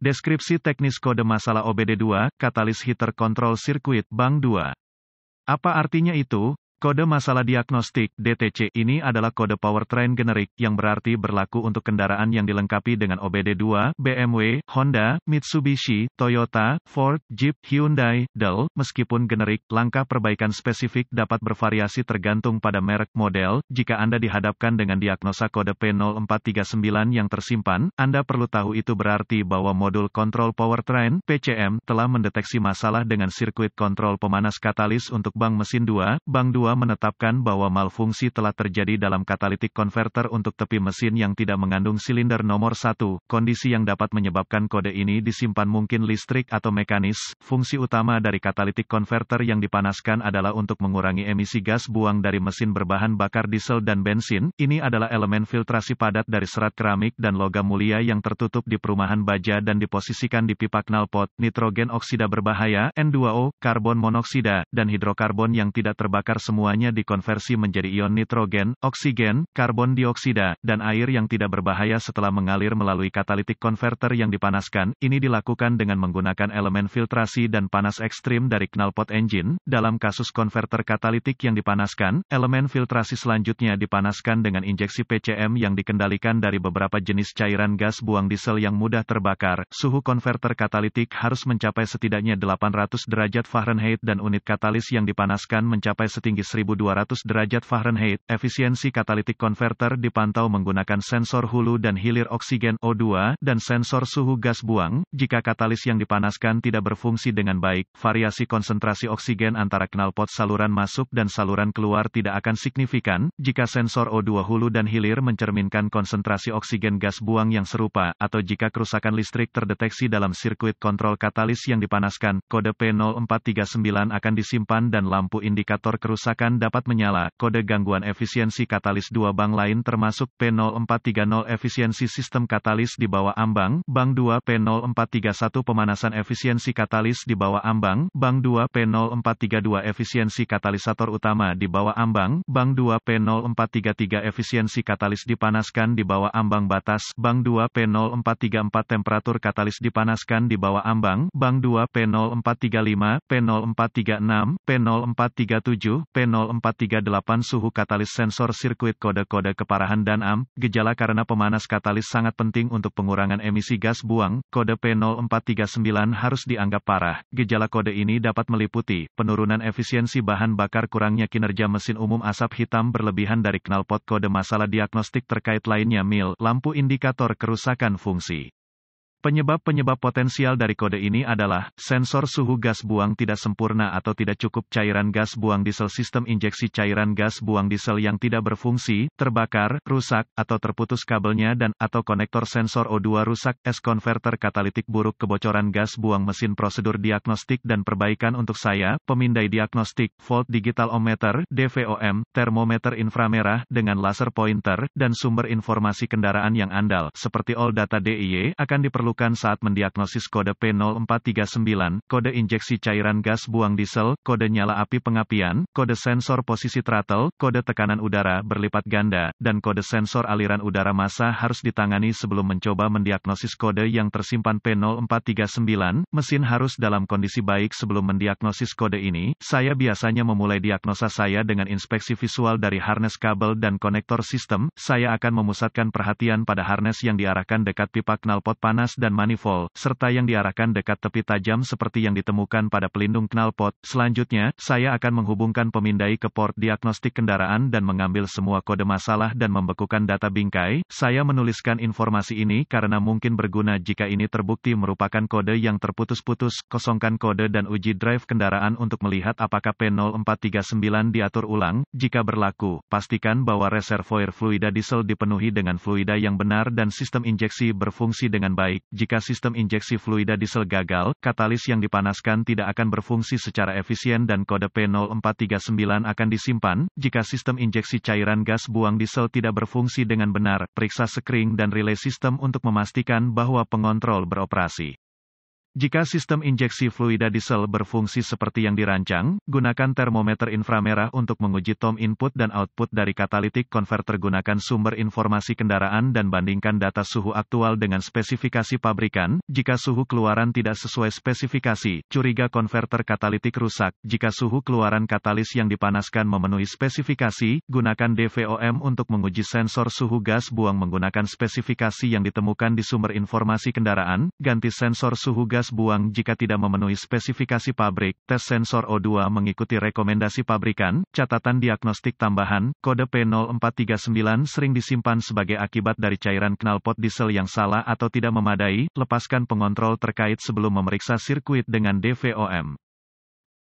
Deskripsi teknis kode masalah OBD2, katalis heater control circuit bank 2. Apa artinya itu? Kode masalah diagnostik DTC ini adalah kode powertrain generik yang berarti berlaku untuk kendaraan yang dilengkapi dengan OBD2, BMW, Honda, Mitsubishi, Toyota, Ford, Jeep, Hyundai, Dell. Meskipun generik, langkah perbaikan spesifik dapat bervariasi tergantung pada merek model. Jika Anda dihadapkan dengan diagnosa kode P0439 yang tersimpan, Anda perlu tahu itu berarti bahwa modul kontrol powertrain PCM telah mendeteksi masalah dengan sirkuit kontrol pemanas katalis untuk bank mesin 2, bank 2 2 menetapkan bahwa malfungsi telah terjadi dalam katalitik konverter untuk tepi mesin yang tidak mengandung silinder nomor 1. Kondisi yang dapat menyebabkan kode ini disimpan mungkin listrik atau mekanis. Fungsi utama dari katalitik konverter yang dipanaskan adalah untuk mengurangi emisi gas buang dari mesin berbahan bakar diesel dan bensin. Ini adalah elemen filtrasi padat dari serat keramik dan logam mulia yang tertutup di perumahan baja dan diposisikan di pipa knalpot. Nitrogen oksida berbahaya, N2O, karbon monoksida, dan hidrokarbon yang tidak terbakar semua semuanya dikonversi menjadi ion nitrogen, oksigen, karbon dioksida, dan air yang tidak berbahaya setelah mengalir melalui katalitik konverter yang dipanaskan. Ini dilakukan dengan menggunakan elemen filtrasi dan panas ekstrim dari knalpot engine. Dalam kasus konverter katalitik yang dipanaskan, elemen filtrasi selanjutnya dipanaskan dengan injeksi PCM yang dikendalikan dari beberapa jenis cairan gas buang diesel yang mudah terbakar. Suhu konverter katalitik harus mencapai setidaknya 800 derajat Fahrenheit dan unit katalis yang dipanaskan mencapai setinggi 1200 derajat Fahrenheit, efisiensi katalitik konverter dipantau menggunakan sensor hulu dan hilir oksigen O2 dan sensor suhu gas buang. Jika katalis yang dipanaskan tidak berfungsi dengan baik, variasi konsentrasi oksigen antara knalpot saluran masuk dan saluran keluar tidak akan signifikan. Jika sensor O2 hulu dan hilir mencerminkan konsentrasi oksigen gas buang yang serupa, atau jika kerusakan listrik terdeteksi dalam sirkuit kontrol katalis yang dipanaskan, kode P0439 akan disimpan dan lampu indikator kerusakan bahkan dapat menyala. Kode gangguan efisiensi katalis dua bank lain termasuk P0430 efisiensi sistem katalis di bawah ambang, bank 2 P0431 pemanasan efisiensi katalis di bawah ambang, bank 2 P0432 efisiensi katalisator utama di bawah ambang, bank 2 P0433 efisiensi katalis dipanaskan di bawah ambang batas, bank 2 P0434 temperatur katalis dipanaskan di bawah ambang, bank 2 P0435, P0436, P0437, P0438 0438 suhu katalis sensor sirkuit kode-kode keparahan dan AM, gejala karena pemanas katalis sangat penting untuk pengurangan emisi gas buang, kode P0439 harus dianggap parah. Gejala kode ini dapat meliputi, penurunan efisiensi bahan bakar kurangnya kinerja mesin umum asap hitam berlebihan dari knalpot kode masalah diagnostik terkait lainnya MIL, lampu indikator kerusakan fungsi. Penyebab-penyebab potensial dari kode ini adalah sensor suhu gas buang tidak sempurna atau tidak cukup cairan gas buang diesel sistem injeksi cairan gas buang diesel yang tidak berfungsi, terbakar, rusak, atau terputus kabelnya dan atau konektor sensor O2 rusak, S converter katalitik buruk kebocoran gas buang mesin prosedur diagnostik dan perbaikan untuk saya, pemindai diagnostik, volt digital ohmmeter, DVOM, termometer inframerah dengan laser pointer dan sumber informasi kendaraan yang andal seperti all data DIY akan diperlukan diperlukan saat mendiagnosis kode P0439, kode injeksi cairan gas buang diesel, kode nyala api pengapian, kode sensor posisi throttle, kode tekanan udara berlipat ganda, dan kode sensor aliran udara massa harus ditangani sebelum mencoba mendiagnosis kode yang tersimpan P0439. Mesin harus dalam kondisi baik sebelum mendiagnosis kode ini. Saya biasanya memulai diagnosa saya dengan inspeksi visual dari harness kabel dan konektor sistem. Saya akan memusatkan perhatian pada harness yang diarahkan dekat pipa knalpot panas dan manifold, serta yang diarahkan dekat tepi tajam seperti yang ditemukan pada pelindung knalpot. Selanjutnya, saya akan menghubungkan pemindai ke port diagnostik kendaraan dan mengambil semua kode masalah dan membekukan data bingkai. Saya menuliskan informasi ini karena mungkin berguna jika ini terbukti merupakan kode yang terputus-putus. Kosongkan kode dan uji drive kendaraan untuk melihat apakah P0439 diatur ulang. Jika berlaku, pastikan bahwa reservoir fluida diesel dipenuhi dengan fluida yang benar dan sistem injeksi berfungsi dengan baik. Jika sistem injeksi fluida diesel gagal, katalis yang dipanaskan tidak akan berfungsi secara efisien dan kode P0439 akan disimpan. Jika sistem injeksi cairan gas buang diesel tidak berfungsi dengan benar, periksa sekring dan relay sistem untuk memastikan bahwa pengontrol beroperasi. Jika sistem injeksi fluida diesel berfungsi seperti yang dirancang, gunakan termometer inframerah untuk menguji tom input dan output dari katalitik converter gunakan sumber informasi kendaraan dan bandingkan data suhu aktual dengan spesifikasi pabrikan. Jika suhu keluaran tidak sesuai spesifikasi, curiga konverter katalitik rusak. Jika suhu keluaran katalis yang dipanaskan memenuhi spesifikasi, gunakan DVOM untuk menguji sensor suhu gas buang menggunakan spesifikasi yang ditemukan di sumber informasi kendaraan. Ganti sensor suhu gas gas buang jika tidak memenuhi spesifikasi pabrik, tes sensor O2 mengikuti rekomendasi pabrikan, catatan diagnostik tambahan, kode P0439 sering disimpan sebagai akibat dari cairan knalpot diesel yang salah atau tidak memadai, lepaskan pengontrol terkait sebelum memeriksa sirkuit dengan DVOM.